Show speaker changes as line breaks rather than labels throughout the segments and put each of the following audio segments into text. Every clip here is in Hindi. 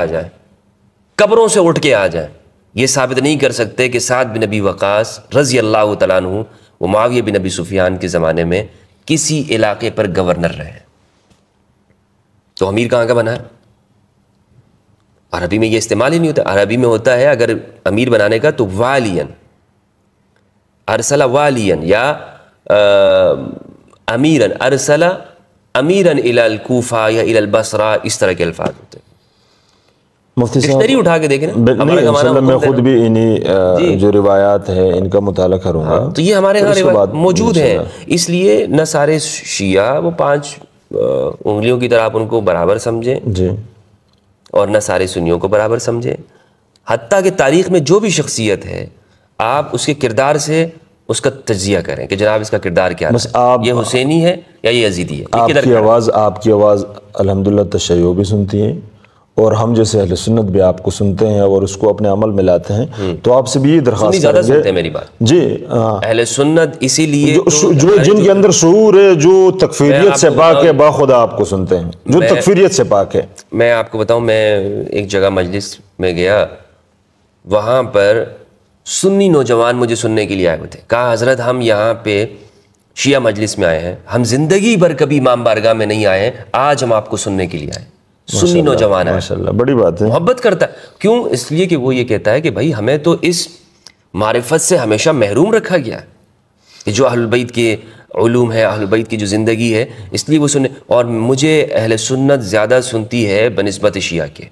आ जाए कब्रों से उठ के आ जाए ये साबित नहीं कर सकते कि साद बिन नबी वक़ास रज़ी अल्लाह तु वो माविय बिन नबी सुफियान के ज़माने में किसी इलाके पर गवर्नर रहे तो अमीर कहाँ का बना है अरबी में ये इस्तेमाल ही नहीं होता अरबी में होता है अगर अमीर बनाने का तो वालियन अरसला वालियन या आ, अमीरन अरसला अमीरन इलाल या इलाल बसरा इस तरह के अल्फाज होते हैं मुफ्ती उठा
के खुद भी इन्हीं जो रिवायात इनका करूँगा
हाँ, तो ये हमारे यहाँ मौजूद है इसलिए न सारे शिया वो पांच उंगलियों की तरह आप उनको बराबर समझें जी और न सारे सुनियों को बराबर समझें हती के तारीख में जो भी शख्सियत है आप उसके किरदार से उसका तजिया करें कि जनाब इसका किरदार क्या बस आप ये हुसैनी है या ये अजीदी है
आपकी आवाज़ आपकी आवाज़ अलहमदिल्ला तशयो भी सुनती है और हम जैसे अहल सुन्नत भी आपको सुनते हैं और उसको अपने अमल में लाते हैं हम्म। तो आपसे भी ये दरख्वास्त ज़्यादा सुनते हैं मेरी बात जी अहल सुन्नत इसीलिए जो, तो जो जिनके अंदर शूर है जो तकफीरियत से पाक है बाखुदा आपको सुनते हैं जो तकफीरियत से पाक है मैं
आपको बताऊं मैं एक जगह मजलिस में गया वहां पर सुन्नी नौजवान मुझे सुनने के लिए आए हुए थे कहा हजरत हम यहाँ पे शिया मजलिस में आए हैं हम जिंदगी भर कभी इमाम बारगाह में नहीं आए हैं आज हम आपको सुनने के लिए आए सुन्नी नौजवान
है बड़ी बात
है मोहब्बत करता है क्यों इसलिए कि वो ये कहता है कि भाई हमें तो इस मारिफत से हमेशा महरूम रखा गया है कि जो अहलबैद के ूम है अहलबैद की जो ज़िंदगी है इसलिए वो सुने और मुझे अहल सुन्नत ज़्यादा सुनती है बनस्बत शिया के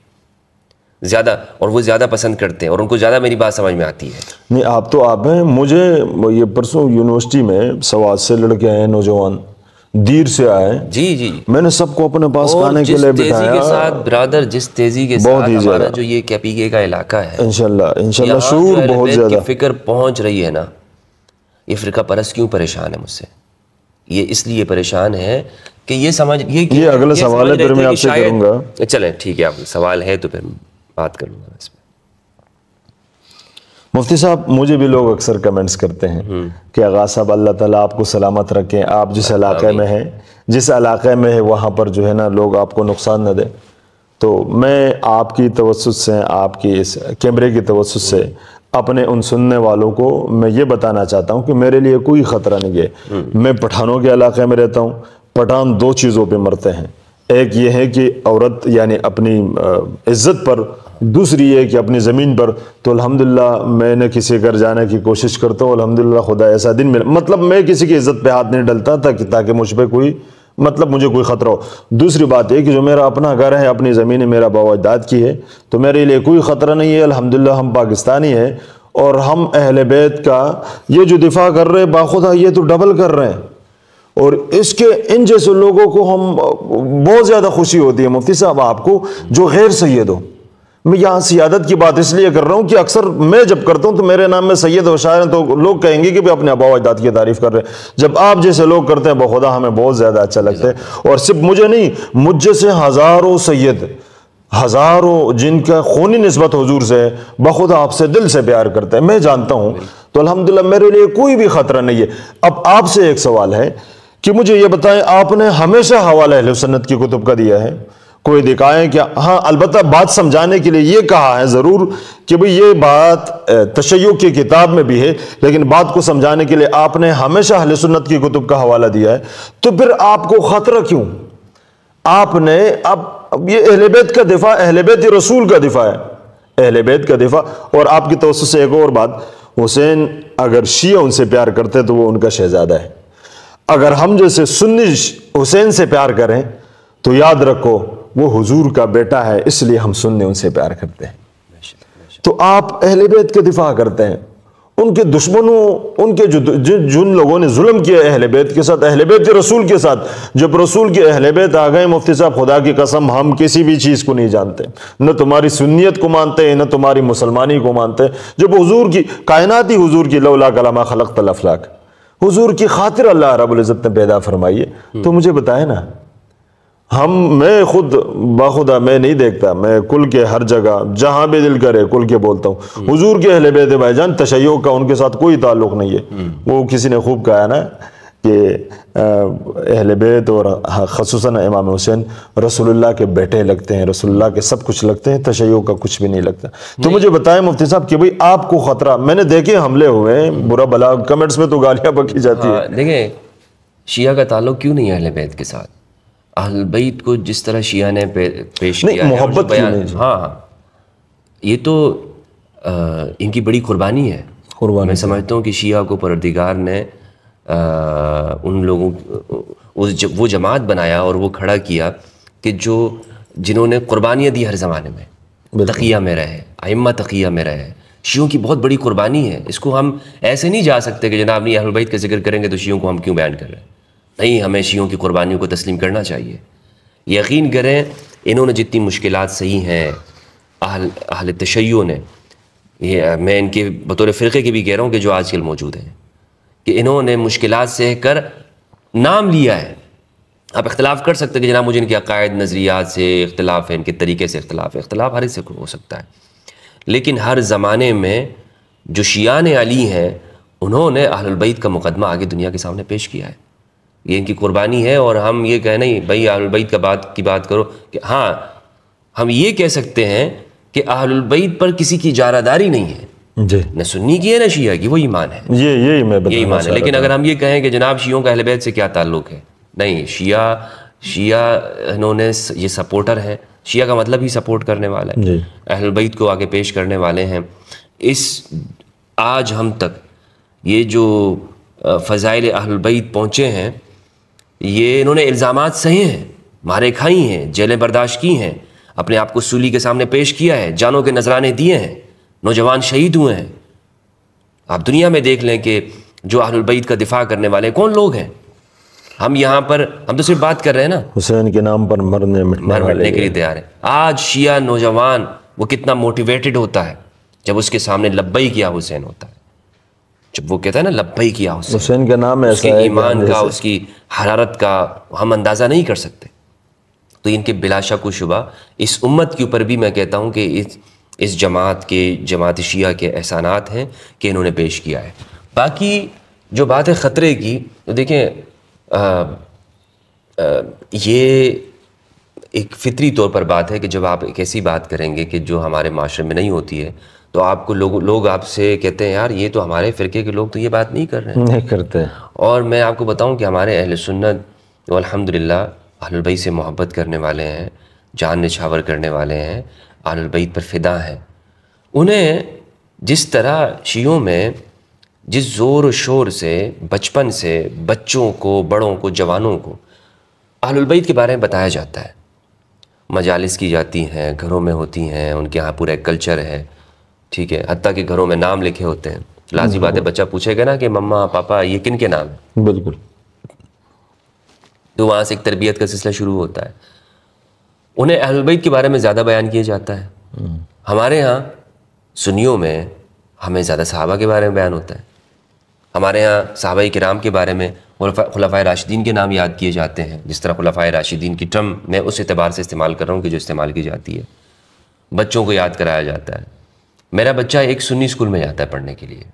ज़्यादा और वो ज़्यादा पसंद करते हैं और उनको ज़्यादा मेरी बात समझ में आती है
नहीं आप तो आप हैं मुझे ये परसों यूनिवर्सिटी में सवाल से लड़के आए हैं नौजवान दीर से आए जी जी मैंने सबको अपने पास खाने के लिए बिठाया के साथ
ब्रादर जिस तेजी के बहुत साथ हमारा जो ये कैपीगे का इलाका
है इंशाल्लाह इंशाल्लाह शूर बहुत ज्यादा
फिक्र पहुंच रही है ना ये फिरका परस क्यों परेशान है मुझसे ये इसलिए परेशान है कि ये समझ ये ये अगला सवाल है फिर मैं आपसे करूंगा चले ठीक है आप सवाल है तो फिर बात करूंगा इसमें
मुफ्ती साहब मुझे भी लोग अक्सर कमेंट्स करते हैं हम्म। कि आगा साहब अल्लाह ताला आपको सलामत रखें आप जिस इलाके में हैं जिस इलाके में है वहाँ पर जो है ना लोग आपको नुकसान न दें तो मैं आपकी तवसत से आपकी इस कैमरे की तवसत से अपने उन सुनने वालों को मैं ये बताना चाहता हूँ कि मेरे लिए कोई ख़तरा नहीं है हम्म। मैं पठानों के इलाके में रहता हूँ पठान दो चीज़ों पर मरते हैं एक ये है कि औरत यानी अपनी इज्जत पर दूसरी है कि अपनी ज़मीन पर तो अलहमदिल्ला मैंने किसी घर जाने की कोशिश करता हूँ अलहमदिल्ला खुदा ऐसा दिन मिला मतलब मैं किसी की इज़्ज़त पे हाथ नहीं डलता कि ताकि मुझ पर कोई मतलब मुझे कोई ख़तरा हो दूसरी बात यह कि जो मेरा अपना घर है अपनी ज़मीन है मेरा बावजदाद की है तो मेरे लिए कोई ख़तरा नहीं है अलहमदिल्ला हम पाकिस्तानी हैं और हम अहल बैत का ये जो दिफा कर रहे हैं बाखुदा ये तो डबल कर रहे हैं और इसके इन जैसे लोगों को हम बहुत ज़्यादा खुशी होती है मुफ्ती साहब आपको जो गैर सैद हो मैं यहाँ सियादत की बात इसलिए कर रहा हूँ कि अक्सर मैं जब करता हूँ तो मेरे नाम में सैयद व शायर तो लोग कहेंगे कि भी अपने अबा अजदाद की तारीफ़ कर रहे हैं जब आप जैसे लोग करते हैं बखुदा हमें बहुत ज़्यादा अच्छा लगता है और सिर्फ मुझे नहीं मुझे से हज़ारों सैयद हज़ारों जिनका खूनी नस्बत हजूर से है बखुदा आपसे दिल से प्यार करते हैं मैं जानता हूँ तो अलहमदिल्ला मेरे लिए कोई भी ख़तरा नहीं है अब आपसे एक सवाल है कि मुझे ये बताएं आपने हमेशा हवाला सन्नत की कुतुब का दिया है कोई दिखाएं क्या हाँ अलबत् बात समझाने के लिए ये कहा है ज़रूर कि भाई ये बात तशैय की किताब में भी है लेकिन बात को समझाने के लिए आपने हमेशा अहल सुन्नत की कुतुब का हवाला दिया है तो फिर आपको ख़तरा क्यों आपने अब अब ये अहलबैत का दिफा अहलबैत रसूल का दिफा है बैत का दिफा और आपकी तो से एक और बात हुसैन अगर शिया उनसे प्यार करते तो वो उनका शहजादा है अगर हम जैसे सुन्नी हुसैन से प्यार करें तो याद रखो वो हुजूर का बेटा है इसलिए हम सुनने उनसे प्यार करते हैं तो आप अहले बैत के दिफा करते हैं उनके दुश्मनों उनके जो जिन लोगों ने जुल्म किया अहले बैत के साथ अहले बैत रसूल के साथ जब रसूल के अहले बैत आ गए मुफ्ती साहब खुदा की कसम हम किसी भी चीज़ को नहीं जानते न तुम्हारी सुनीत को मानते हैं न तुम्हारी मुसलमानी को मानते जब हजूर की कायनाती हजूर की लौला कलामा खलक तलफलाक हजूर की खातिर अल्लाह रबुल्ज़त ने पैदा फरमाई तो मुझे बताए ना हम मैं खुद बाखुदा मैं नहीं देखता मैं कुल के हर जगह जहाँ भी दिल करे कुल के बोलता हूँ हम्म। हुजूर के अहले बैत भाई भाईजान तशैयों का उनके साथ कोई ताल्लुक नहीं है हम्म। वो किसी ने खूब कहा ना कि अहल बैत और खसूस इमाम हुसैन रसोल्ला के बेटे लगते हैं रसोल्ला के सब कुछ लगते हैं तशैयों का कुछ भी नहीं लगता तो मुझे बताएं मुफ्ती साहब कि भाई आपको ख़तरा मैंने देखे हमले हुए बुरा भला कमेंट्स में तो गालियाँ पकी जाती है हाँ,
देखिए शिया का ताल्लुक क्यों नहीं है अहल बैत के साथ अहलबैत को जिस तरह शिया ने पे, पेश किया मोहब्बत हाँ हाँ ये तो आ, इनकी बड़ी कुर्बानी है कुर्बानी मैं तो समझता हूँ कि शिया को परदिगार ने आ, उन लोगों उस वो जमात बनाया और वो खड़ा किया कि जो जिन्होंने कुर्बानियाँ दी हर ज़माने में तकिया में रहे आइम्मा तकिया में रहे शियों की बहुत बड़ी कुर्बानी है इसको हम ऐसे नहीं जा सकते कि जनाब नहीं अहलबैत का जिक्र करेंगे तो शियों को हम क्यों बैन कर रहे हैं नहीं हमें शियों की कुर्बानियों को तस्लीम करना चाहिए यकीन करें इन्होंने जितनी मुश्किल सही हैं अहल अहल तशैयों ने ये मैं इनके बतौर फ़िरक़े के भी कह रहा हूँ कि जो आजकल मौजूद हैं कि इन्होंने मुश्किल से कर नाम लिया है आप इख्तलाफ कर सकते हैं कि जनाब मुझे इनके अकायद नज़रियात से इख्तलाफ है इनके तरीके से इख्तलाफ है इख्तलाफ हर से हो सकता है लेकिन हर ज़माने में जो शियान अली हैं उन्होंने अहलबैत का मुकदमा आगे दुनिया के सामने पेश किया है ये इनकी कुर्बानी है और हम ये कहें नहीं भाई आहलबैत का बात की बात करो कि हाँ हम ये कह सकते हैं कि आहलबैत पर किसी की जारादारी नहीं है जी न सुन्नी की है ना शिया की वो ईमान है
ये यही मैं ये ईमान है लेकिन अगर हम
ये कहें कि जनाब शियों का अहलबैत से क्या ताल्लुक है नहीं शिया शिया इन्होंने ये सपोर्टर है शिया का मतलब ही सपोर्ट करने वाला है अहलबैत को आगे पेश करने वाले हैं इस आज हम तक ये जो फ़ज़ाइल अहलबैत पहुँचे हैं ये इन्होंने इल्ज़ाम सही हैं मारे खाई हैं जेलें बर्दाश्त की हैं अपने आप को सूली के सामने पेश किया है जानों के नजराने दिए हैं नौजवान शहीद हुए हैं आप दुनिया में देख लें कि जो अहलबैत का दिफा करने वाले कौन लोग हैं हम यहाँ पर हम तो सिर्फ
बात कर रहे हैं ना हुसैन के नाम पर मरने मर मरने के लिए
तैयार है आज शिया नौजवान वो कितना मोटिवेटेड होता है जब उसके सामने लब्बई किया हुसैन होता है जब वो कहता है ना लब्बई किया उसे
हुसैन का नाम ऐसा है ईमान का उसकी
हरारत का हम अंदाज़ा नहीं कर सकते तो इनके बिलाशा को शुबा इस उम्मत के ऊपर भी मैं कहता हूँ कि इस इस जमात के जमात शिया के एहसानात हैं कि इन्होंने पेश किया है बाकी जो बात है ख़तरे की तो देखें ये एक फ़ितरी तौर पर बात है कि जब आप एक ऐसी बात करेंगे कि जो हमारे माशरे में नहीं होती है तो आपको लोग लोग आपसे कहते हैं यार ये तो हमारे फ़िरके के लोग तो ये बात नहीं कर
रहे हैं नहीं करते
और मैं आपको बताऊं कि हमारे अहल सुन्नत तो अलहमदिल्ला आलबई से मोहब्बत करने वाले हैं जान निछावर करने वाले हैं आलबईत पर फिदा हैं उन्हें जिस तरह शियों में जिस ज़ोर शोर से बचपन से बच्चों को बड़ों को जवानों को आलबईत के बारे में बताया जाता है मजालस की जाती हैं घरों में होती हैं उनके यहाँ पूरा कल्चर है ठीक है हती के घरों में नाम लिखे होते हैं लाजी बात है बच्चा पूछेगा ना कि मम्मा पापा ये किन के नाम
है बिल्कुल
तो वहाँ से एक तरबियत का सिलसिला शुरू होता है उन्हें अहलबैत के बारे में ज़्यादा बयान किया जाता है हम्म। हमारे यहाँ सुनियों में हमें ज़्यादा साहबा के बारे में बयान होता है हमारे यहाँ साहबा कराम के बारे में खुलाफा राशिदीन के नाम याद किए जाते हैं जिस तरह खुलाफा राशिदीन की टर्म मैं उस एतबार से इस्तेमाल कर रहा हूँ कि जो इस्तेमाल की जाती है बच्चों को याद कराया जाता है मेरा बच्चा एक सुन्नी स्कूल में जाता है पढ़ने के लिए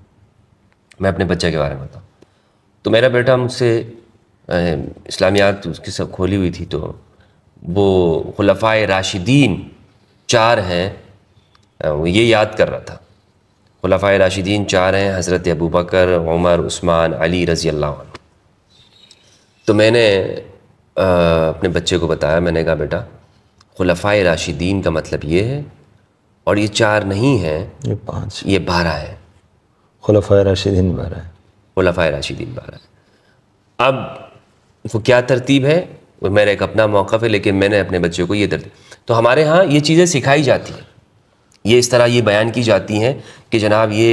मैं अपने बच्चे के बारे में बताऊँ तो मेरा बेटा मुझसे इस्लामियात उसकी सब खोली हुई थी तो वो खलफा राशिदीन चार हैं ये याद कर रहा था खलफा राशिदीन चार हैं हज़रत अबू बकर उमर उस्मान अली रज़ी अल्लाह तो मैंने अपने बच्चे को बताया मैंने कहा बेटा खलफा राशिदीन का मतलब ये है और ये चार नहीं है ये पाँच ये बारह है
खुलफा राशिदीन
बारह है खुलफा राशिदीन बारह अब वो क्या तरतीब है वो मेरा एक अपना मौक़ है लेकिन मैंने अपने बच्चों को ये तरतीब तो हमारे यहाँ ये चीज़ें सिखाई जाती हैं ये इस तरह ये बयान की जाती हैं कि जनाब ये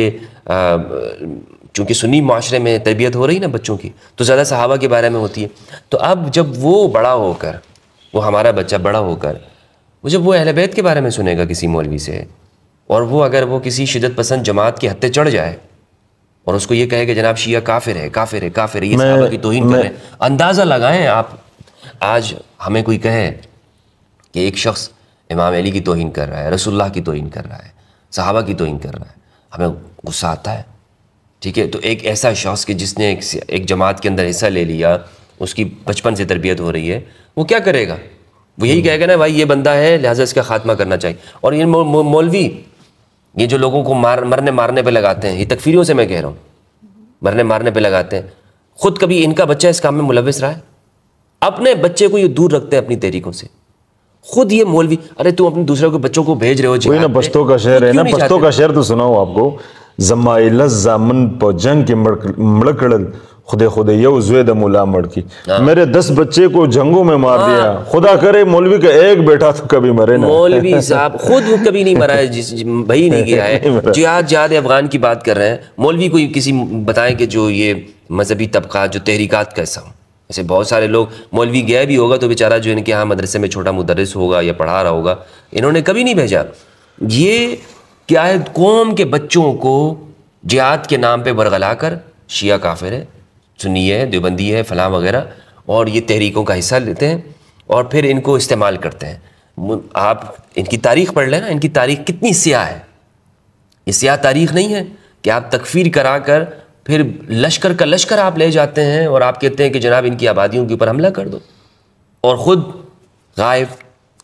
चूँकि सुनी माशरे में तरबियत हो रही ना बच्चों की तो ज़्यादा सहाबा के बारे में होती है तो अब जब वो बड़ा होकर वो हमारा बच्चा बड़ा होकर वो जब वो अहल बैत के बारे में सुनेगा किसी मौलवी से और वो अगर वो किसी शिदत पसंद जमात के हत्ते चढ़ जाए और उसको ये कहे कि जनाब शिया काफिर है काफिर है काफिर है ये मैं, की तो मैं, अंदाज़ा लगाएं आप आज हमें कोई कहे कि एक शख्स इमाम अली की तोहिन कर रहा है रसुल्ला की तोहन कर रहा है साहबा की तोहन कर रहा है हमें गुस्सा आता है ठीक है तो एक ऐसा शख्स कि जिसने एक, एक जमात के अंदर हिस्सा ले लिया उसकी बचपन से तरबियत हो रही है वो क्या करेगा वो यही हम्म। कहेगा ना भाई ये बंदा है लिहाजा इसका खात्मा करना चाहिए और ये मौलवी ये जो लोगों को मार मरने मारने पे लगाते हैं ये तकफीरियों से मैं कह रहा हूँ मरने मारने पे लगाते हैं खुद कभी इनका बच्चा इस काम में मुलविस रहा है अपने बच्चे को ये दूर रखते हैं अपनी तहरीकों से खुद ये मौलवी अरे तुम अपने दूसरे को बच्चों को भेज रहे हो जी
ना पश्तो का शहर है ना पश्तो का शहर तो सुनाओ आपको जमा जमाइल पो जंग के मड़कड़ खुदे खुदे ये उजवे द मुला मड़की हाँ। मेरे दस बच्चे को जंगों में मार हाँ। दिया खुदा करे मौलवी का एक बेटा तो कभी मरे ना मौलवी साहब खुद वो कभी नहीं मरा है जिस
भाई नहीं गया है जिहाद जिहाद अफगान की बात कर रहे हैं मौलवी को किसी बताएं कि जो ये मजहबी तबका जो तहरीकत कैसा हो ऐसे बहुत सारे लोग मौलवी गया भी होगा तो बेचारा जो इनके यहाँ मदरसे में छोटा मुदरस होगा या पढ़ा रहा होगा इन्होंने कभी नहीं भेजा ये क्या है कौम के बच्चों को जिहाद के नाम पर बरगला कर शिया काफिर है सुनी है देवबंदी है फलाँ वगैरह और ये तहरीकों का हिस्सा लेते हैं और फिर इनको इस्तेमाल करते हैं आप इनकी तारीख पढ़ लेना इनकी तारीख कितनी स्याह है ये स्याह तारीख नहीं है कि आप तकफीर करा कर फिर लश्कर का लश्कर आप ले जाते हैं और आप कहते हैं कि जनाब इनकी आबादियों के ऊपर हमला कर दो और ख़ुद गायब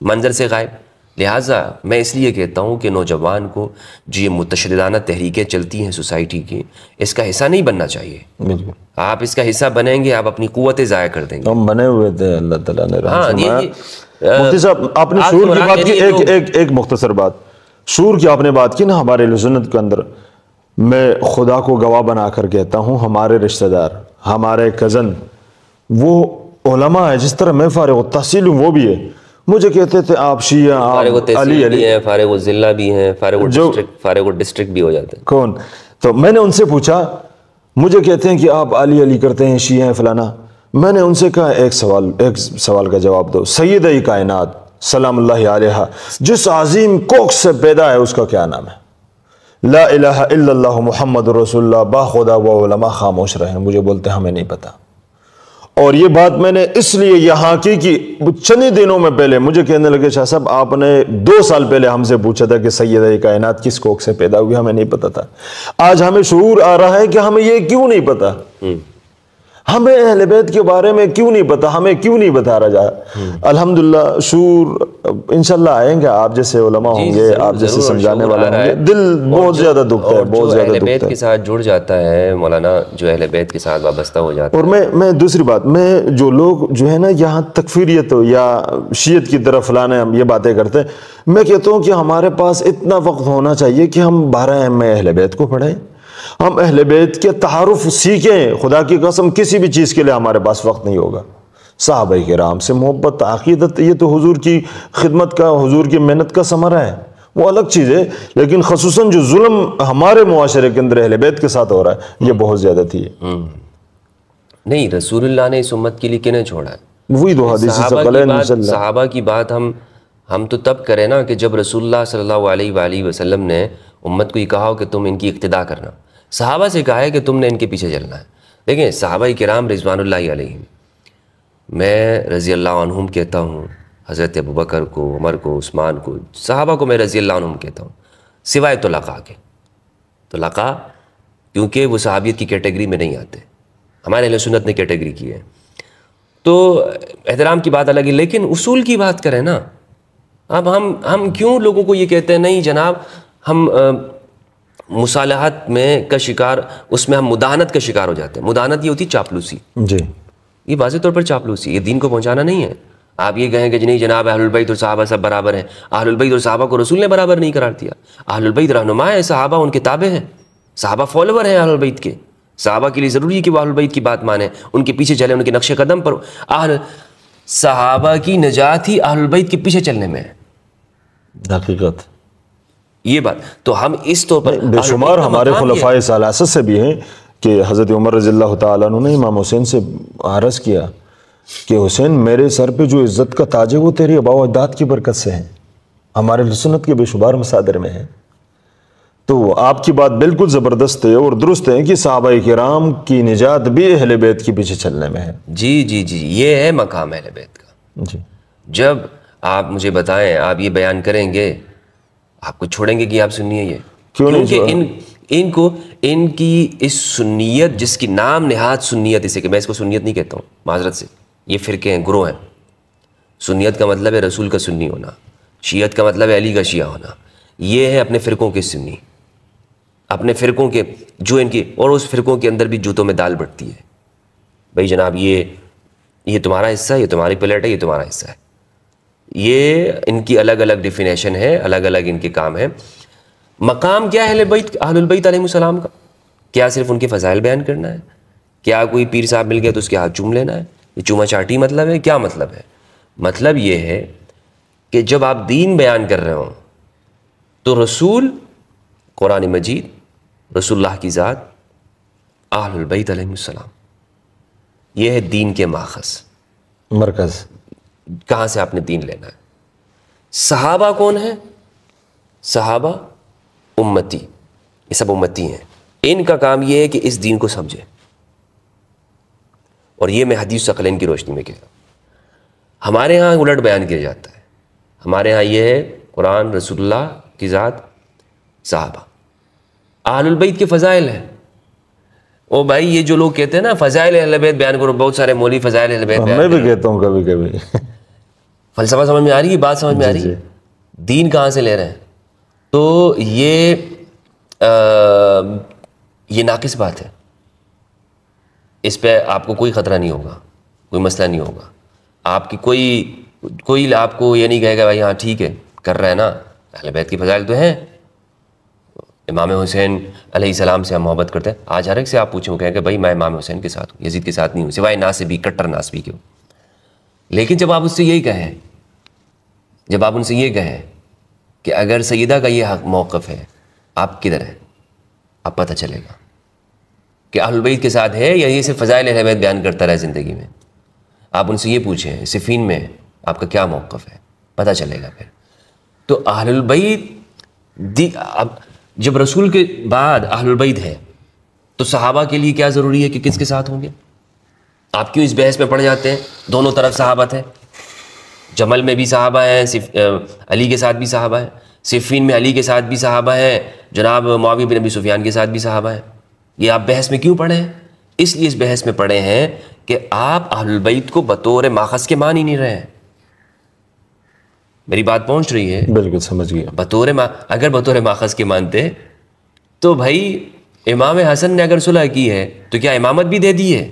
मंजर से गायब लिहाजा मैं इसलिए कहता हूँ कि नौजवान को जो ये मुतशदाना तहरीकें चलती हैं सोसाइटी की इसका हिस्सा नहीं बनना
चाहिए
आप इसका हिस्सा बनेंगे आप अपनी कुतें ज़ाया कर
देंगे हम बने हुए थे अल्लाह तला ने हाँ साहब आपने शूर की बात की एक एक एक मुख्तसर बात शूर की आपने बात की ना हमारे लजनत के अंदर मैं खुदा को गवाह बना कर कहता हूँ हमारे रिश्तेदार हमारे कज़न वो है जिस तरह मैं फ़ारग तहसील हूँ वो भी है मुझे कहते थे आप शिया आप अली अली
हैं वो ज़िला भी हैं फारग डिस्ट्रिक्ट वो डिस्ट्रिक्ट भी हो जाते
हैं कौन तो मैंने उनसे पूछा मुझे कहते हैं कि आप अली अली करते हैं शिया हैं फलाना मैंने उनसे कहा एक सवाल एक सवाल का जवाब दो सैद कायनात सलाम जिस आज़ीम कोक से पैदा है उसका क्या नाम है ला इलाहा इल्लल्लाह मोहम्मद रसूलुल्लाह बाखुदा वमा खामोश रहे मुझे बोलते हमें नहीं पता और ये बात मैंने इसलिए यहाँ की कि चंद दिनों में पहले मुझे कहने लगे शाह साहब आपने दो साल पहले हमसे पूछा था कि सैयद कायनात किस कोख से पैदा हुई हमें नहीं पता था आज हमें शूर आ रहा है कि हमें ये क्यों नहीं पता हम्म। हमें अहल बैत के बारे में क्यों नहीं पता हमें क्यों नहीं बता रहा जा अलहमदिल्ला शूर इनशाला आएंगे आप जैसे उलमा होंगे आप जैसे समझाने वाले होंगे दिल बहुत ज़्यादा दुखता है बहुत ज़्यादा दुखता के
साथ जुड़ जाता है मौलाना जो अहल बैत के साथ वाबस्ता हो जाता
है और मैं मैं दूसरी बात मैं जो लोग जो है ना यहाँ तकफीरियत या शीत की तरफ लाने हम ये बातें करते हैं मैं कहता हूँ कि हमारे पास इतना वक्त होना चाहिए कि हम बारह एम में अहल बैत को पढ़ाएं हम अहल बैत के तारफ़ सीखें खुदा की कसम किसी भी चीज़ के लिए हमारे पास वक्त नहीं होगा साहब के राम से मोहब्बत अकीदत ये तो हुजूर की खिदमत का हुजूर की मेहनत का समरा है वो अलग चीज़ है लेकिन खसूस जो जुल्म हमारे माशरे के अंदर अहल बैत के साथ हो रहा है ये बहुत ज़्यादा थी हम्म।
नहीं रसूलुल्लाह ने इस उम्मत के लिए किन्हें छोड़ा है
वही दो साहबा
की बात हम हम तो तब करें ना कि जब रसूल सल्लल्लाहु अलैहि वसल्लम ने उम्मत को ये कहा हो कि तुम इनकी इक्तदा करना साहबा से कहा है कि तुमने इनके पीछे चलना है देखिए सहाबा कराम रिजवानल्ला मैं रज़ी अल्लाह कहता हूँ हज़रत अबू बकर को उमर को उस्मान को साहबा को मैं रज़ी अल्लाह कहता हूँ सिवाय तो लका के तो लका क्योंकि वो सहाबियत की कैटेगरी में नहीं आते हमारे अहल सुनत ने कैटेगरी की है तो एहतराम की बात अलग है लेकिन उसूल की बात करें ना अब हम हम क्यों लोगों को ये कहते हैं नहीं जनाब हम आ, मुसालहत में का शिकार उसमें हम मुदानत का शिकार हो जाते हैं मुदानत ये होती है चापलूसी जी ये वाजे तौर पर चापलूसी ये दीन को पहुँचाना नहीं है आप ये कहें कि नहीं जनाब अहलबैत और साहबा सब बराबर हैं अहलबैत और साहबा को रसूल ने बराबर नहीं करार दिया अहलबैत रहनुमा है साहबा उनके ताबे हैं साहबा फॉलोवर हैं अहलबैद के साहबा के लिए ज़रूरी है कि वह अहलबैत की बात माने उनके पीछे चले उनके नक्श कदम पर अहल साहबा की नजात ही अहलबैत के पीछे चलने में है हकीकत ये बात तो हम इस तौर
पर बेशुमार हमारे खुलफा सलासत से भी हैं कि हज़रत उमर रजील्ला तु ने इमाम हुसैन से आरस किया कि हुसैन मेरे सर पे जो इज़्ज़त का ताज है वो तेरी अबाव अजदाद की बरकत से है हमारे सुनत के बेशुमार मसादर में है तो आपकी बात बिल्कुल ज़बरदस्त है और दुरुस्त है कि के कराम की निजात भी अहल बैत के पीछे चलने में है
जी जी जी ये है मकाम अहल बैत
का जी
जब आप मुझे बताएं आप ये बयान करेंगे आपको छोड़ेंगे कि आप सुनिए ये क्यों क्योंकि इन इनको इनकी इस सुनीत जिसकी नाम नेहात सुनीत इसे कि मैं इसको सुनीत नहीं कहता हूँ माजरत से ये फ़िरके हैं ग्रो हैं सुनीत का मतलब है रसूल का सुन्नी होना शीयत का मतलब है अली का शिया होना ये है अपने फ़िरकों के सुन्नी अपने फ़िरकों के जो इनकी और उस फ़िरकों के अंदर भी जूतों में दाल बढ़ती है भाई जनाब ये ये तुम्हारा हिस्सा है ये तुम्हारी प्लेट है ये तुम्हारा हिस्सा है ये इनकी अलग अलग डिफिनेशन है अलग अलग इनके काम है मकाम क्या है अहलबैत आहलबैत का क्या सिर्फ उनके फ़जाइल बयान करना है क्या कोई पीर साहब मिल गया तो उसके हाथ चूम लेना है ये चूमा चाटी मतलब है क्या मतलब है मतलब ये है कि जब आप दीन बयान कर रहे हो तो रसूल कुरान मजीद रसुल्लाह की ज़ात आहलबैत आलम ये है दीन के माखज़ मरकज़ कहां से आपने दीन लेना है सहाबा कौन है सहाबा उम्मती ये सब उम्मती हैं इनका काम ये है कि इस दीन को समझे और ये मैं हदीस अकलैन की रोशनी में कहता हूँ हमारे यहाँ उलट बयान किया जाता है हमारे यहाँ ये है कुरान रसुल्ला की ज़ात साहबा आहलबैत के फ़ज़ाइल हैं ओ भाई ये जो लोग कहते हैं ना फ़ज़ाइल अहलबैत बयान करो बहुत सारे मोली फ़ज़ाइल अहलबैत मैं
भी कहता हूँ कभी कभी
फलसफा समझ में आ रही है बात समझ में आ रही है दीन कहाँ से ले रहे हैं तो ये आ, ये नाकिस बात है इस पर आपको कोई ख़तरा नहीं होगा कोई मसला नहीं होगा आपकी कोई कोई आपको ये नहीं कहेगा भाई हाँ ठीक है कर रहे हैं ना अहल बैत की फजाइल तो हैं इमाम हुसैन सलाम से हम मोहब्बत करते हैं आज हर एक से आप पूछो कहेंगे भाई मैं इमाम हुसैन के साथ हूँ यजीद के साथ नहीं हूँ सिवाय नासिबी कट्टर नासिबी के हूँ लेकिन जब आप उससे यही कहें जब आप उनसे ये कहें कि अगर सईदा का ये हक मौक़ है आप किधर हैं आप पता चलेगा कि अहलबैद के साथ है या ये सिर्फ फ़जाइल अहमद बयान करता रहा ज़िंदगी में आप उनसे ये पूछें सिफीन में आपका क्या मौक़ है पता चलेगा फिर तो अहलबैद दी अब जब रसूल के बाद अहलबैद है तो सहाबा के लिए क्या ज़रूरी है कि किसके साथ होंगे आप क्यों इस बहस में पड़ जाते हैं दोनों तरफ सहाबत है जमल में भी साहबा है सिफ अली के साथ भी साहबा है सिफिन में अली के साथ भी सहाबा है जनाब मावी बिन नबी सुफियान के साथ भी साहबा है ये आप बहस में क्यों पढ़े हैं इसलिए इस बहस में पढ़े हैं कि आप अहलबैत को बतौर माखज के मान ही नहीं रहे मेरी बात पहुंच रही है
बिल्कुल समझ गया
बतौर मा अगर बतौर माखज के मानते तो भाई इमाम हसन ने अगर सुलह की है तो क्या इमामत भी दे दी है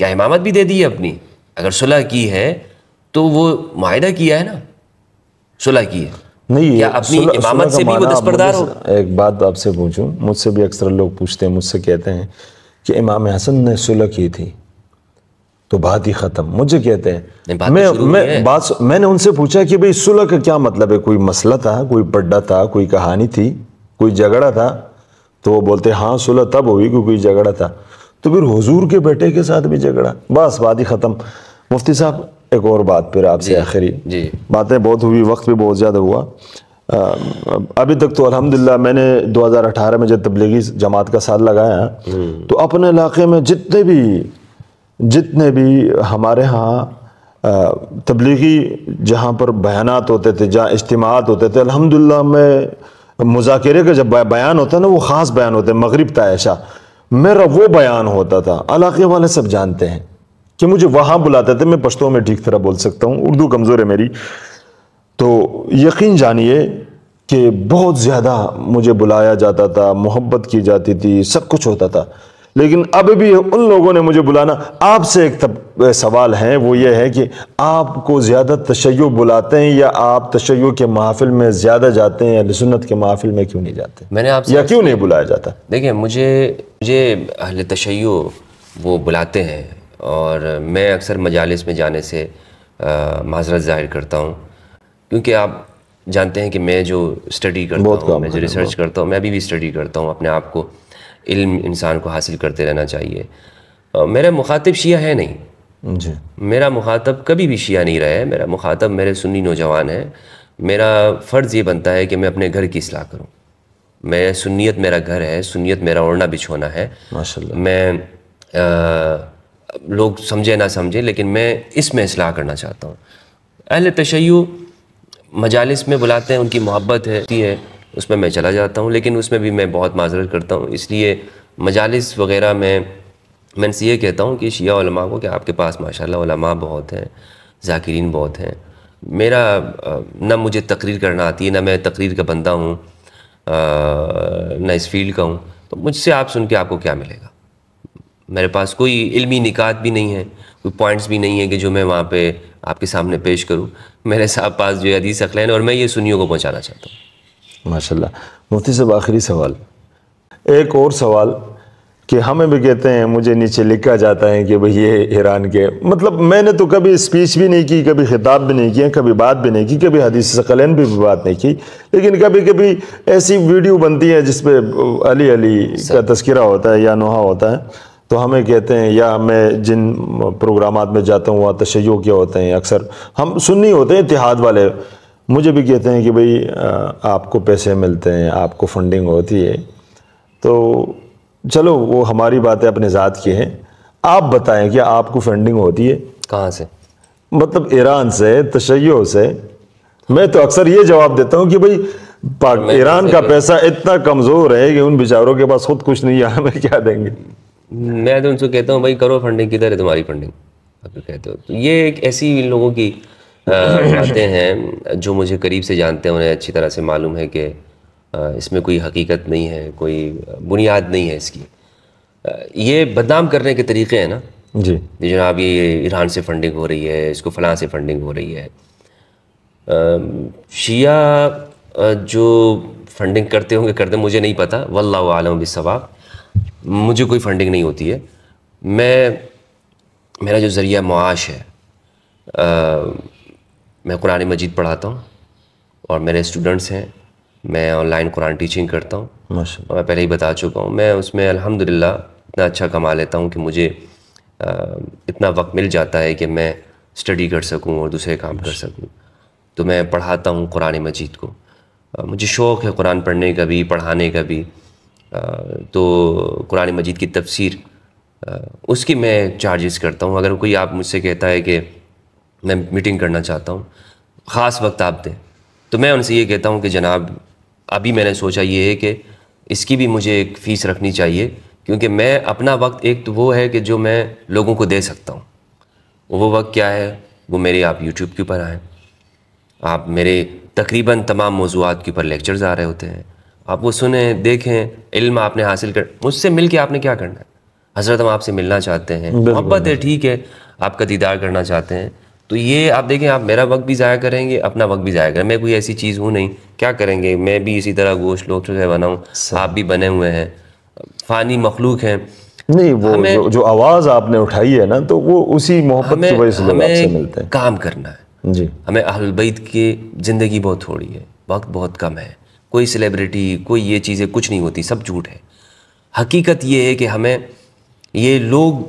क्या इमामत भी दे दी है अपनी अगर सुलह की है तो वो माहिदा किया है ना सुलह की है
नहीं क्या अपनी सुला, इमामत सुला से भी वो दस्तबरदार हो एक बात तो आपसे पूछूं मुझसे भी अक्सर लोग पूछते हैं मुझसे कहते हैं कि इमाम हसन ने सुलह की थी तो बात ही ख़त्म मुझे कहते हैं तो मैं मैं है। बात मैंने उनसे पूछा कि भाई सुलह का क्या मतलब है कोई मसला था कोई पड्डा था कोई कहानी थी कोई झगड़ा था तो वो बोलते हाँ सुलह तब हुई क्योंकि झगड़ा था तो फिर हुजूर के बेटे के साथ भी झगड़ा बस बात ही ख़त्म मुफ्ती साहब एक और बात फिर आपसे आखिरी जी बातें बहुत हुई वक्त भी बहुत ज़्यादा हुआ आ, अभी तक तो अल्हम्दुलिल्लाह मैंने 2018 में जब तबलीगी जमात का साथ लगाया हम्म। तो अपने इलाके में जितने भी जितने भी हमारे यहाँ तबलीगी जहाँ पर बयानात होते थे जहाँ इज्तम होते थे अल्हम्दुलिल्लाह में मुजाकरे का जब बयान होता है ना वो ख़ास बयान होते हैं मगरब तायशा मेरा वो बयान होता था इलाके वाले सब जानते हैं कि मुझे वहाँ बुलाते थे मैं पश्तो में ठीक तरह बोल सकता हूँ उर्दू कमज़ोर है मेरी तो यकीन जानिए कि बहुत ज़्यादा मुझे बुलाया जाता था मोहब्बत की जाती थी सब कुछ होता था लेकिन अब भी उन लोगों ने मुझे बुलाना आपसे एक तब, सवाल है वो ये है कि आपको ज़्यादा तशैय बुलाते हैं या आप तशैय के महफिल में ज़्यादा जाते हैं या सुन्नत के महफिल में क्यों नहीं जाते मैंने आप या क्यों नहीं बुलाया जाता
देखिए मुझे मुझे अहले तशैय वो बुलाते हैं और मैं अक्सर मजालस में जाने से माजरत ज़ाहिर करता हूँ क्योंकि आप जानते हैं कि मैं जो स्टडी करता हूँ मैं जो रिसर्च करता हूँ मैं अभी भी स्टडी करता हूँ अपने आप को इल्म इंसान को हासिल करते रहना चाहिए मेरा मुखातब शिया है नहीं जी मेरा मुखातब कभी भी शिया नहीं रहा है मेरा मुखातब मेरे सुन्नी नौजवान है मेरा फ़र्ज़ ये बनता है कि मैं अपने घर की असलाह करूँ मैं सुनीत मेरा घर है सुनीत मेरा ओढ़ना बिछोना है माशा मैं आ, लोग समझे ना समझे लेकिन मैं इसमें असलाह करना चाहता हूँ अहल तशैय मजालस में बुलाते हैं उनकी मोहब्बत है है उसमें मैं चला जाता हूँ लेकिन उसमें भी मैं बहुत माजरत करता हूँ इसलिए मजालस वगैरह में मैं इनसे ये कहता हूँ कि शिया को कि आपके पास माशा बहुत हैं जाकिरीन बहुत हैं मेरा ना मुझे तकरीर करना आती है ना मैं तकरीर का बंदा हूँ ना इस फील्ड का हूँ तो मुझसे आप सुन के आपको क्या मिलेगा मेरे पास कोई इल्मी निकात भी नहीं है कोई पॉइंट्स भी नहीं है कि जो मैं वहाँ पे आपके सामने पेश करूँ मेरे साहब पास जो हदीस अकलैन और मैं ये सुनियों को
पहुँचाना चाहता हूँ माशाल्लाह मोती साहब आखिरी सवाल एक और सवाल कि हमें भी कहते हैं मुझे नीचे लिखा जाता है कि भाई ये ईरान के मतलब मैंने तो कभी स्पीच भी नहीं की कभी खिताब भी नहीं किया कभी बात भी नहीं की कभी हदीस सकलैन भी, भी बात नहीं की लेकिन कभी कभी ऐसी वीडियो बनती है जिसपे अली अली का तस्करा होता है या नोहा होता है तो हमें कहते हैं या मैं जिन प्रोग्राम में जाता हूँ वहाँ तशैय के होते हैं अक्सर हम सुन्नी होते हैं इतिहाद वाले मुझे भी कहते हैं कि भाई आपको पैसे मिलते हैं आपको फंडिंग होती है तो चलो वो हमारी बातें अपने ज़ात की हैं आप बताएं कि आपको फंडिंग होती है कहाँ से मतलब ईरान से तशैयों से मैं तो अक्सर ये जवाब देता हूँ कि भाई तो ईरान का पैसा इतना कमज़ोर है कि उन बेचारों के पास खुद कुछ नहीं है हमें क्या देंगे
मैं तो उनसे कहता हूँ भाई करो फंडिंग किधर है तुम्हारी फंडिंग कहते हो तो ये एक ऐसी लोगों की आते हैं जो मुझे करीब से जानते हैं उन्हें अच्छी तरह से मालूम है कि इसमें कोई हकीकत नहीं है कोई बुनियाद नहीं है इसकी ये बदनाम करने के तरीक़े हैं ना जी जनाब ये ईरान से फंडिंग हो रही है इसको फलां से फंडिंग हो रही है शिया जो फंडिंग करते होंगे करते मुझे नहीं पता वल्ला आलम बिसवाब मुझे कोई फंडिंग नहीं होती है मैं मेरा जो ज़रिया मुआश है मैं कुरान मजीद पढ़ाता हूँ और मेरे स्टूडेंट्स हैं मैं ऑनलाइन कुरान टीचिंग करता हूँ और मैं पहले ही बता चुका हूँ मैं उसमें अल्हम्दुलिल्लाह इतना अच्छा कमा लेता हूँ कि मुझे आ, इतना वक्त मिल जाता है कि मैं स्टडी कर सकूँ और दूसरे काम कर सकूँ तो मैं पढ़ाता हूँ कुरान मजीद को आ, मुझे शौक़ है कुरान पढ़ने का भी पढ़ाने का भी आ, तो कुरान मजीद की तफसीर उसकी मैं चार्जेस करता हूँ अगर कोई आप मुझसे कहता है कि मैं मीटिंग करना चाहता हूँ ख़ास वक्त आप दें तो मैं उनसे ये कहता हूँ कि जनाब अभी मैंने सोचा ये है कि इसकी भी मुझे एक फ़ीस रखनी चाहिए क्योंकि मैं अपना वक्त एक तो वो है कि जो मैं लोगों को दे सकता हूँ वो वक्त क्या है वो मेरे आप यूट्यूब के ऊपर आएँ आप मेरे तकरीबन तमाम मौजूद के ऊपर लेक्चर्स आ रहे होते हैं आप वो सुने देखें इल्म आपने हासिल कर मुझसे मिल के आपने क्या करना है हजरत हम आपसे मिलना चाहते हैं मोहब्बत है ठीक है आपका दीदार करना चाहते हैं तो ये आप देखें आप मेरा वक्त भी ज़ाया करेंगे अपना वक्त भी ज़ाया करें मैं कोई ऐसी चीज़ हूँ नहीं क्या करेंगे मैं भी इसी तरह गोश्त लोग जो है बनाऊँ आप भी बने हुए हैं फ़ानी
मखलूक हैं नहीं वो जो, जो आवाज़ आपने उठाई है ना तो वो उसी मोहब्बत की वजह से हमें मिलते हैं काम करना है जी
हमें अहलबैत की ज़िंदगी बहुत थोड़ी है वक्त बहुत कम है कोई सेलिब्रिटी कोई ये चीज़ें कुछ नहीं होती सब झूठ है हकीकत ये है कि हमें ये लोग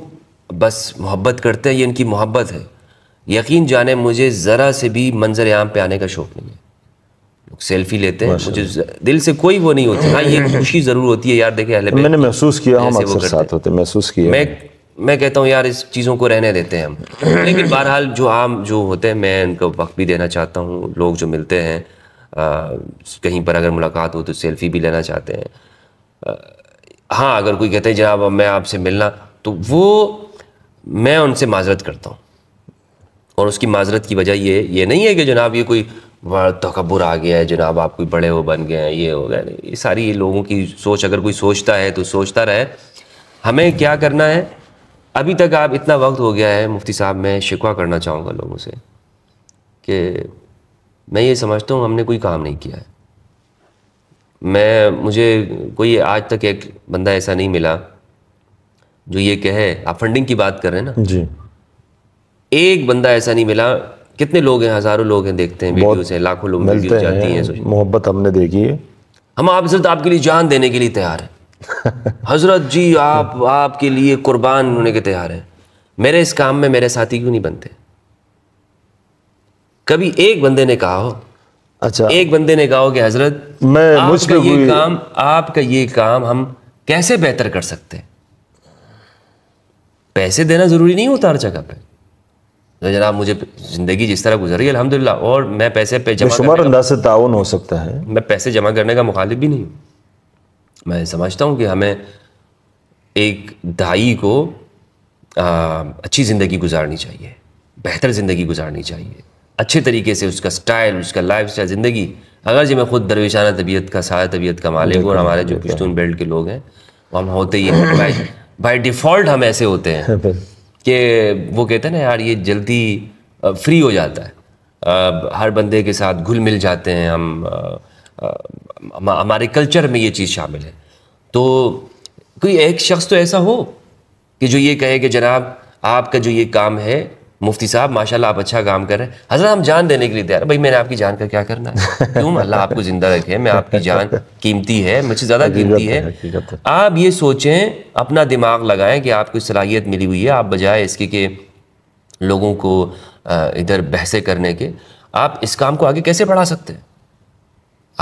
बस मोहब्बत करते हैं ये इनकी मोहब्बत है यकीन जाने मुझे ज़रा से भी मंजर आम पे आने का शौक नहीं है लोग सेल्फी लेते हैं मुझे दिल से कोई वो नहीं होती हाँ ये खुशी ज़रूर होती है यार देखे मैंने
महसूस किया हम अक्सर साथ होते महसूस किया मैं
मैं कहता हूँ यार इस चीज़ों को रहने देते हैं हम लेकिन बहरहाल जो आम जो होते हैं मैं उनको वक्त भी देना चाहता हूँ लोग जो मिलते हैं कहीं पर अगर मुलाकात हो तो सेल्फी भी लेना चाहते हैं हाँ अगर कोई कहते हैं जनाब मैं आपसे मिलना तो वो मैं उनसे माजरत करता हूँ और उसकी माजरत की वजह ये ये नहीं है कि जनाब ये कोई तकबर आ गया है जनाब आप कोई बड़े हो बन गए हैं ये हो गए ये सारी लोगों की सोच अगर कोई सोचता है तो सोचता रहे हमें क्या करना है अभी तक आप इतना वक्त हो गया है मुफ्ती साहब मैं शिकवा करना चाहूँगा लोगों से कि मैं ये समझता हूँ हमने कोई काम नहीं किया है मैं मुझे कोई आज तक एक बंदा ऐसा नहीं मिला जो ये कहे आप फंडिंग की बात कर रहे हैं ना जी एक बंदा ऐसा नहीं मिला कितने लोग हैं हज़ारों लोग हैं देखते हैं वीडियोस हैं लाखों लोग मिलते हैं, जाती हैं
मोहब्बत हमने देखी है
हम आप हजरत आपके लिए जान देने के लिए तैयार हैं हजरत जी आप आपके लिए कुर्बान होने के तैयार हैं मेरे इस काम में मेरे साथी क्यों नहीं बनते कभी एक बंदे ने कहा हो अच्छा एक बंदे ने कहा हो कि हजरत मैं मुझ ये काम आपका ये काम हम कैसे बेहतर कर सकते हैं पैसे देना जरूरी नहीं होता हर जगह पर तो जनाब मुझे ज़िंदगी जिस तरह गुजर रही है अलहमदिल्ला और मैं पैसे पे जमा
अंदाज से ताउन हो सकता है
मैं पैसे जमा करने का मुखालिफ भी नहीं हूँ मैं समझता हूँ कि हमें एक दाई को आ, अच्छी ज़िंदगी गुजारनी चाहिए बेहतर ज़िंदगी गुजारनी चाहिए अच्छे तरीके से उसका स्टाइल उसका लाइफ स्टाइल ज़िंदगी अगर जी मैं खुद दरवेशाना तबीयत का सारा तबीयत का मालिक और हमारे जो पश्तून बेल्ट के लोग हैं वो हम होते ही हैं भाई बाई डिफ़ॉल्ट हम ऐसे होते हैं कि वो कहते हैं ना यार ये जल्दी फ्री हो जाता है हर बंदे के साथ घुल मिल जाते हैं हम हमारे कल्चर में ये चीज़ शामिल है तो कोई एक शख्स तो ऐसा हो कि जो ये कहे कि जनाब आपका जो ये काम है मुफ्ती साहब माशाल्लाह आप अच्छा काम कर रहे हैं हजरत हम जान देने के लिए तैयार भाई मैंने आपकी जान का क्या करना है क्यों अल्लाह आपको जिंदा रखे मैं आपकी जान कीमती है मुझसे ज़्यादा कीमती है आप ये सोचें अपना दिमाग लगाएं कि आपको सलाहियत मिली हुई है आप बजाय इसके के लोगों को इधर बहसे करने के आप इस काम को आगे कैसे बढ़ा सकते हैं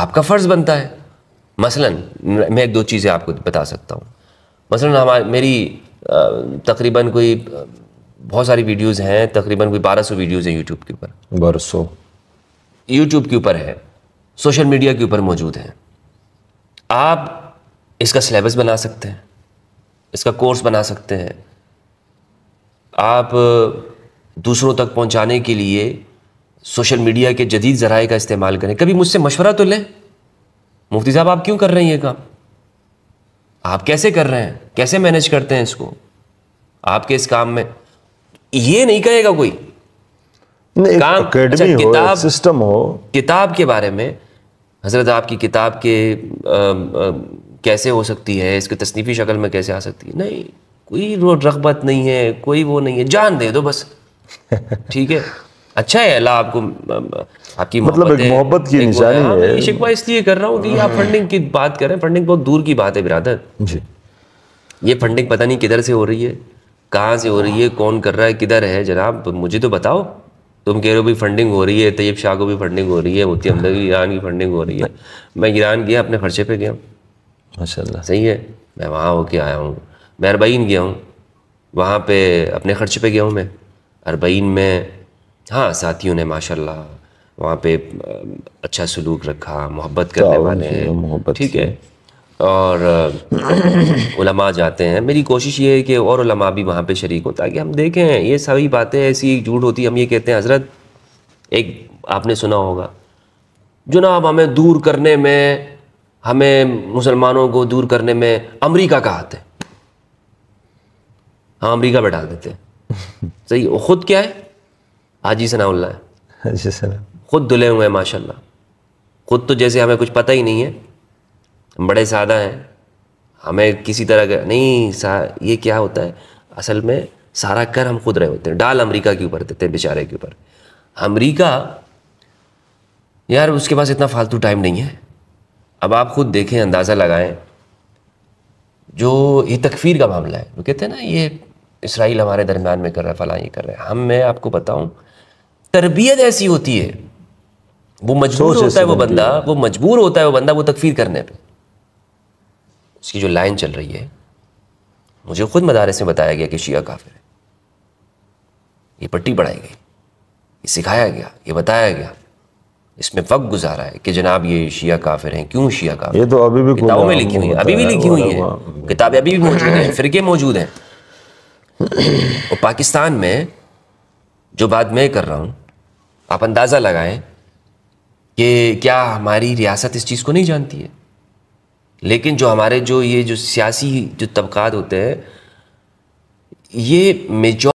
आपका फ़र्ज़ बनता है मसलन मैं एक दो चीज़ें आपको बता सकता हूँ मसलन हमारे मेरी तकरीबन कोई बहुत सारी वीडियोस हैं तकरीबन कोई बारह सौ वीडियोज़ हैं यूट्यूब के ऊपर बारह यूट्यूब के ऊपर है सोशल मीडिया के ऊपर मौजूद हैं आप इसका सिलेबस बना सकते हैं इसका कोर्स बना सकते हैं आप दूसरों तक पहुंचाने के लिए सोशल मीडिया के जदीद ज़राए का इस्तेमाल करें कभी मुझसे मशवरा तो लें मुफ्ती साहब आप क्यों कर रहे हैं ये काम आप कैसे कर रहे हैं कैसे मैनेज करते हैं इसको आपके इस काम में ये नहीं कहेगा कोई
काम अच्छा, किताब सिस्टम हो
किताब के बारे में हजरत आपकी किताब के आ, आ, कैसे हो सकती है इसके तस्नीफी शक्ल में कैसे आ सकती है नहीं कोई रगबत नहीं है कोई वो नहीं है जान दे दो बस ठीक है अच्छा है अल्लाह आपको आपकी मतलब एक मोहब्बत की निशानी हाँ, है शिकवा इसलिए कर रहा हूँ कि आप फंडिंग की बात करें फंडिंग बहुत दूर की बात है बिरादर जी ये फंडिंग पता नहीं किधर से हो रही है कहाँ से हो रही है कौन कर रहा है किधर है जनाब मुझे तो बताओ तुम कह रहे हो भी फंडिंग हो रही है तैयब शाह को भी फंडिंग हो रही है मोती हमदर की ईरान की फंडिंग हो रही है मैं ईरान गया अपने खर्चे पे गया माशा सही है मैं वहाँ होके आया हूँ मैं अरबईन गया हूँ वहाँ पे अपने खर्चे पे गया हूँ मैं अरबईन में हाँ साथियों ने माशा वहाँ पे अच्छा सलूक रखा मोहब्बत करने वाले हैं ठीक है और उलमा जाते हैं मेरी कोशिश ये है कि और उलमा भी वहाँ पे शरीक हो ताकि हम देखें ये सभी बातें ऐसी एक झूठ होती हम ये कहते हैं हज़रत एक आपने सुना होगा जनाब हमें दूर करने में हमें मुसलमानों को दूर करने में अमरीका का हाथ है हाँ अमरीका बैठा देते हैं सही खुद क्या है हाजी सनाउल्ला है खुद दुले हुए हैं माशाल्लाह खुद तो जैसे हमें कुछ पता ही नहीं है हम बड़े सादा हैं हमें किसी तरह का नहीं सा ये क्या होता है असल में सारा कर हम खुद रहे होते हैं डाल अमेरिका के ऊपर देते हैं बेचारे के ऊपर अमेरिका यार उसके पास इतना फालतू टाइम नहीं है अब आप खुद देखें अंदाज़ा लगाएं जो ये तकफीर का मामला है वो कहते हैं ना ये इसराइल हमारे दरमियान में कर रहा है फला ये कर रहा है हम मैं आपको बताऊं तरबियत ऐसी होती है वो मजबूर होता है वो बंदा वो मजबूर होता है वो बंदा वो तकफीर करने पर उसकी जो लाइन चल रही है मुझे खुद मदारस में बताया गया कि शिया काफिर है ये पट्टी बढ़ाई गई ये सिखाया गया ये बताया गया इसमें वक्त गुजारा है कि जनाब ये शिया काफिर हैं क्यों शिया काफिर
ये तो अभी भी किताबों में लिखी हुई है अभी भी लिखी हुई है
किताबें अभी भी मौजूद हैं फिरके मौजूद हैं और पाकिस्तान में जो बात मैं कर रहा हूँ आप अंदाज़ा लगाएं कि क्या हमारी रियासत इस चीज़ को नहीं जानती है लेकिन जो हमारे जो ये जो सियासी जो तबकात होते हैं ये मेजॉ